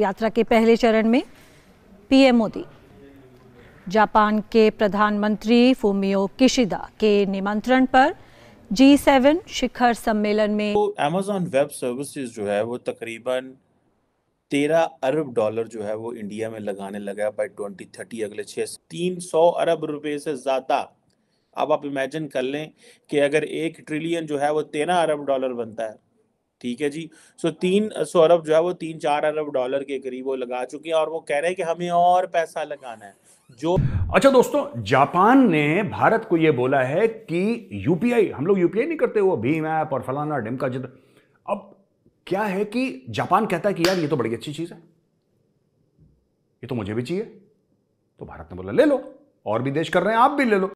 यात्रा के पहले चरण में पीएम मोदी जापान के प्रधानमंत्री फूमियो किशिदा के निमंत्रण पर जी सेवन शिखर सम्मेलन में अमेजोन वेब सर्विसेज जो है वो तकरीबन तेरह अरब डॉलर जो है वो इंडिया में लगाने लगा बाय ट्वेंटी थर्टी अगले छः तीन सौ अरब रुपए से ज़्यादा अब आप इमेजिन कर लें कि अगर एक ट्रिलियन जो है वो तेरह अरब डॉलर बनता है ठीक है जी सो तीन सो अरब जो है वो तीन चार अरब डॉलर के करीब वो लगा चुके हैं और वो कह रहे हैं कि हमें और पैसा लगाना है जो अच्छा दोस्तों जापान ने भारत को ये बोला है कि यूपीआई हम लोग यूपीआई नहीं करते वो भीम ऐप और फलाना डिमका जिद अब क्या है कि जापान कहता है कि यार ये तो बड़ी अच्छी चीज है ये तो मुझे भी चाहिए तो भारत ने बोला ले लो और भी देश कर रहे हैं आप भी ले लो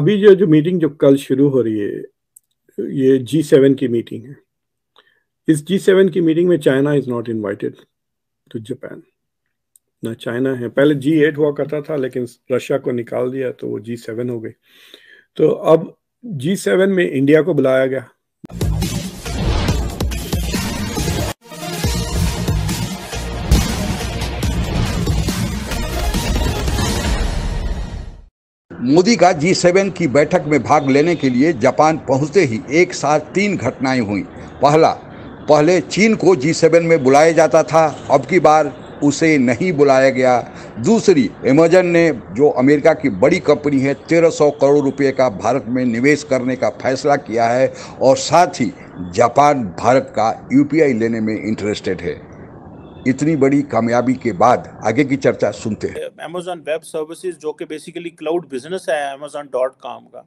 अभी जो जो मीटिंग जो कल शुरू हो रही है ये जी सेवन की मीटिंग है इस जी सेवन की मीटिंग में China is not invited to Japan ना चाइना है पहले जी एट हुआ करता था लेकिन रशिया को निकाल दिया तो वो जी सेवन हो गई तो अब जी सेवन में इंडिया को बुलाया गया मोदी का जी सेवन की बैठक में भाग लेने के लिए जापान पहुंचते ही एक साथ तीन घटनाएं हुई पहला पहले चीन को जी सेवन में बुलाया जाता था अब की बार उसे नहीं बुलाया गया दूसरी अमेजन ने जो अमेरिका की बड़ी कंपनी है 1300 करोड़ रुपए का भारत में निवेश करने का फैसला किया है और साथ ही जापान भारत का यूपीआई लेने में इंटरेस्टेड है इतनी बड़ी कामयाबी के बाद आगे की चर्चा सुनते हैं अमेजोन वेब सर्विसेज जो कि बेसिकली क्लाउड बिजनेस है अमेजोन डॉट कॉम का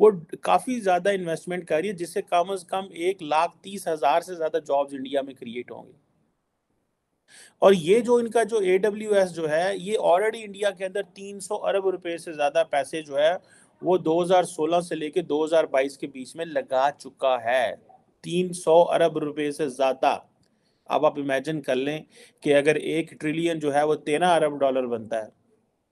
वो काफ़ी ज़्यादा इन्वेस्टमेंट कर रही है जिससे कम अज़ कम एक लाख तीस हज़ार से ज़्यादा जॉब्स इंडिया में क्रिएट होंगे और ये जो इनका जो एस जो है ये ऑलरेडी इंडिया के अंदर 300 अरब रुपए से ज़्यादा पैसे जो है वो 2016 से लेके 2022 के बीच में लगा चुका है 300 अरब रुपए से ज़्यादा अब आप इमेजिन कर लें कि अगर एक ट्रिलियन जो है वो तेरह अरब डॉलर बनता है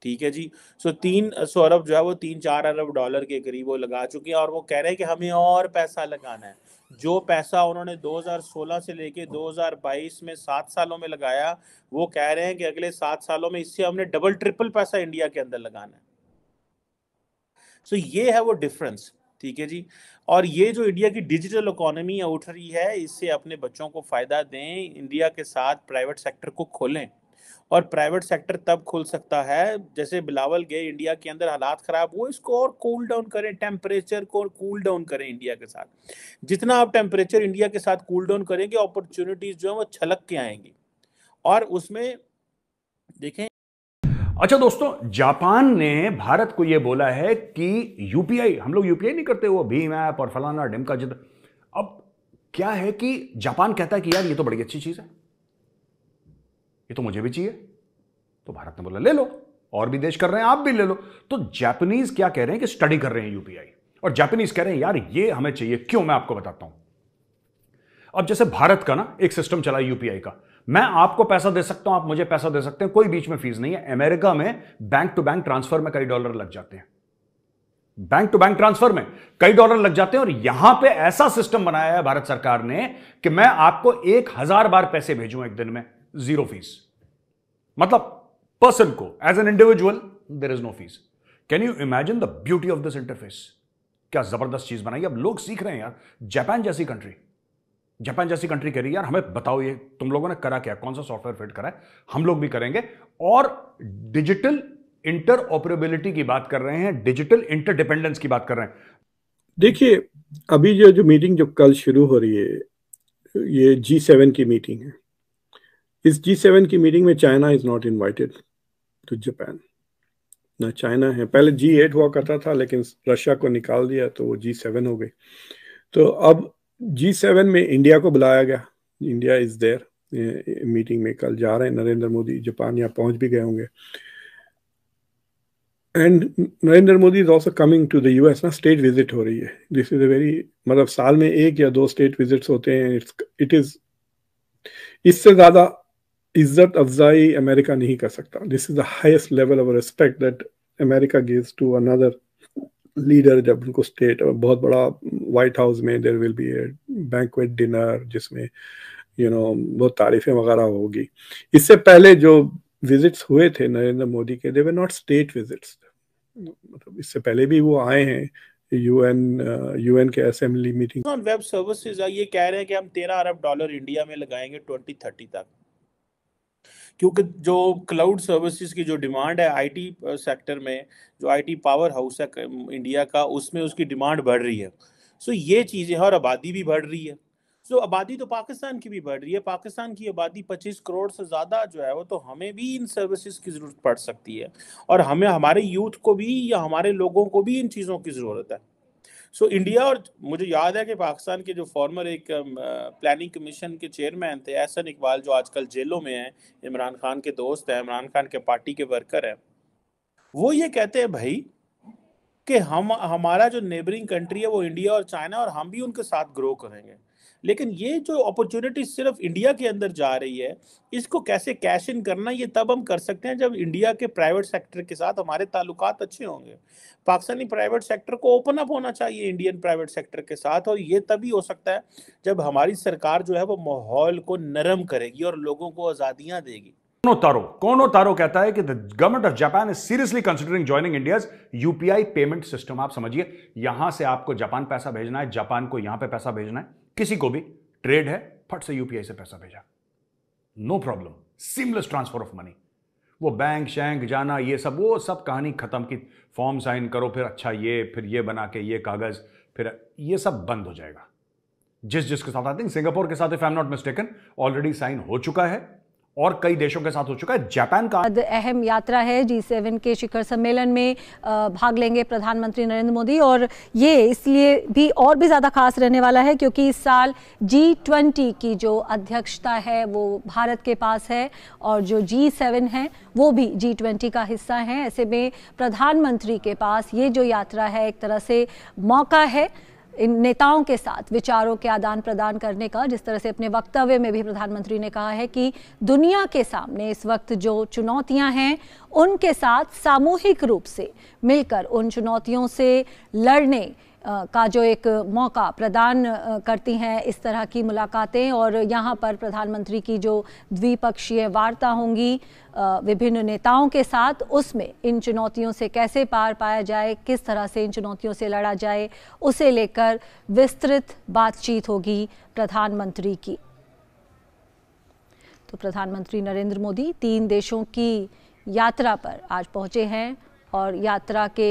ठीक है जी सो तीन सो अरब जो है वो तीन चार अरब डॉलर के करीब वो लगा चुके हैं और वो कह रहे हैं कि हमें और पैसा लगाना है जो पैसा उन्होंने 2016 से लेके 2022 में सात सालों में लगाया वो कह रहे हैं कि अगले सात सालों में इससे हमने डबल ट्रिपल पैसा इंडिया के अंदर लगाना है सो ये है वो डिफरेंस ठीक है जी और ये जो इंडिया की डिजिटल इकोनॉमी उठ रही है इससे अपने बच्चों को फ़ायदा दें इंडिया के साथ प्राइवेट सेक्टर को खोलें और प्राइवेट सेक्टर तब खुल सकता है जैसे बिलावल गए इंडिया के अंदर हालात खराब हुए इसको और कूल डाउन करें टेम्परेचर को और कूल डाउन करें इंडिया के साथ जितना आप टेम्परेचर इंडिया के साथ कूल डाउन करेंगे अपॉर्चुनिटीज जो है वो छलक के आएंगी और उसमें देखें अच्छा दोस्तों जापान ने भारत को यह बोला है कि यूपीआई हम लोग यूपीआई नहीं करते वो भीम ऐप और फलाना डिमका जितना अब क्या है कि जापान कहता है कि यार ये तो बड़ी अच्छी चीज है ये तो मुझे भी चाहिए तो भारत ने बोला ले लो और भी देश कर रहे हैं आप भी ले लो तो जापानीज क्या कह रहे हैं कि स्टडी कर रहे हैं यूपीआई और जापानीज कह रहे हैं यार ये हमें चाहिए क्यों मैं आपको बताता हूं अब जैसे भारत का ना एक सिस्टम चला यूपीआई का मैं आपको पैसा दे सकता हूं आप मुझे पैसा दे सकते हैं कोई बीच में फीस नहीं है अमेरिका में बैंक टू बैंक ट्रांसफर में कई डॉलर लग जाते हैं बैंक टू बैंक ट्रांसफर में कई डॉलर लग जाते हैं और यहां पे ऐसा सिस्टम बनाया है भारत सरकार ने कि मैं आपको एक हजार बार पैसे भेजूं एक दिन में जीरो फीस मतलब पर्सन को as an individual there is no fees can you imagine the beauty of this interface क्या जबरदस्त चीज बनाई अब लोग सीख रहे हैं यार जापान जैसी कंट्री जापान जैसी कंट्री कह रही है यार हमें बताओ ये तुम लोगों ने करा क्या कौन सा सॉफ्टवेयर फिट करा है हम लोग भी करेंगे और डिजिटल इंटर ऑपरेबिलिटी की बात कर रहे हैं डिजिटल इंटरडिपेंडेंस की बात कर रहे हैं देखिए अभी जो जो मीटिंग जो कल शुरू हो रही है ये जी सेवन की मीटिंग है इस जी सेवन की मीटिंग में China is not invited to Japan ना चाइना है पहले जी एट हुआ करता था लेकिन रशिया को निकाल दिया तो वो जी सेवन हो गई तो अब जी सेवन में इंडिया को बुलाया गया इंडिया इज देयर मीटिंग में कल जा रहे हैं नरेंद्र मोदी जापान यहाँ पहुंच भी गए होंगे and Narendra Modi is also coming to the US ना स्टेट विजिट हो रही है दिस इज अ वेरी मतलब साल में एक या दो स्टेट विजिट्स होते हैं इट इज इससे ज़्यादा इज्जत अफजाई अमेरिका नहीं कर सकता this is the highest level of respect that America gives to another leader जब उनको स्टेट बहुत बड़ा वाइट हाउस में there will be a banquet dinner जिसमें यू नो बहुत तारीफें वगैरह होगी इससे पहले जो विजिट्स हुए थे नरेंद्र मोदी के दे नॉट स्टेट विजिट्स मतलब इससे पहले भी वो आए हैं यूएन यूएन uh, के असेंबली मीटिंग वेब सर्विसेज ये कह रहे हैं कि हम 13 अरब डॉलर इंडिया में लगाएंगे 2030 तक क्योंकि जो क्लाउड सर्विसेज की जो डिमांड है आईटी सेक्टर में जो आईटी पावर हाउस है इंडिया का उसमें उसकी डिमांड बढ़ रही है सो so, ये चीज़ें हैं और आबादी भी बढ़ रही है सो so, आबादी तो पाकिस्तान की भी बढ़ रही है पाकिस्तान की आबादी पच्चीस करोड़ से ज़्यादा जो है वो तो हमें भी इन सर्विसेज की ज़रूरत पड़ सकती है और हमें हमारे यूथ को भी या हमारे लोगों को भी इन चीज़ों की ज़रूरत है सो इंडिया और मुझे याद है कि पाकिस्तान के जो फॉर्मर एक प्लानिंग um, कमीशन uh, के चेयरमैन थे एहसन इकबाल जो आजकल जेलों में हैं इमरान खान के दोस्त हैं इमरान खान के पार्टी के वर्कर हैं वो ये कहते हैं भाई कि हम हमारा जो नेबरिंग कंट्री है वो इंडिया और चाइना और हम भी उनके साथ ग्रो करेंगे लेकिन ये जो अपॉर्चुनिटी सिर्फ इंडिया के अंदर जा रही है इसको कैसे कैश इन करना ये तब हम कर सकते हैं जब इंडिया के प्राइवेट सेक्टर के साथ हमारे ताल्लुक अच्छे होंगे पाकिस्तानी प्राइवेट सेक्टर को ओपन अप होना चाहिए इंडियन प्राइवेट सेक्टर के साथ और ये तभी हो सकता है जब हमारी सरकार जो है वो माहौल को नरम करेगी और लोगों को आज़ादियाँ देगी तारो कोनो तारो कहता है कि the government of Japan is seriously considering joining UPI payment system आप समझिए यहां से आपको जापान पैसा भेजना है जापान को यहां पे पैसा भेजना है किसी को भी ट्रेड है फट से यूपीआई से पैसा भेजा no problem seamless transfer of money वो बैंक शैंक जाना ये सब वो सब कहानी खत्म की फॉर्म साइन करो फिर अच्छा ये फिर ये बना के ये कागज फिर ये सब बंद हो जाएगा जिस जिसके साथ आई थिंक सिंगापुर के साथ if I am not mistaken already sign हो चुका है और कई देशों के साथ हो चुका है जापान का अहम यात्रा है जी सेवन के शिखर सम्मेलन में भाग लेंगे प्रधानमंत्री नरेंद्र मोदी और ये इसलिए भी और भी ज़्यादा खास रहने वाला है क्योंकि इस साल जी ट्वेंटी की जो अध्यक्षता है वो भारत के पास है और जो जी सेवन है वो भी जी ट्वेंटी का हिस्सा है ऐसे में प्रधानमंत्री के पास ये जो यात्रा है एक तरह से मौका है इन नेताओं के साथ विचारों के आदान प्रदान करने का जिस तरह से अपने वक्तव्य में भी प्रधानमंत्री ने कहा है कि दुनिया के सामने इस वक्त जो चुनौतियां हैं उनके साथ सामूहिक रूप से मिलकर उन चुनौतियों से लड़ने का जो एक मौका प्रदान करती हैं इस तरह की मुलाकातें और यहाँ पर प्रधानमंत्री की जो द्विपक्षीय वार्ता होंगी विभिन्न नेताओं के साथ उसमें इन चुनौतियों से कैसे पार पाया जाए किस तरह से इन चुनौतियों से लड़ा जाए उसे लेकर विस्तृत बातचीत होगी प्रधानमंत्री की तो प्रधानमंत्री नरेंद्र मोदी तीन देशों की यात्रा पर आज पहुंचे हैं और यात्रा के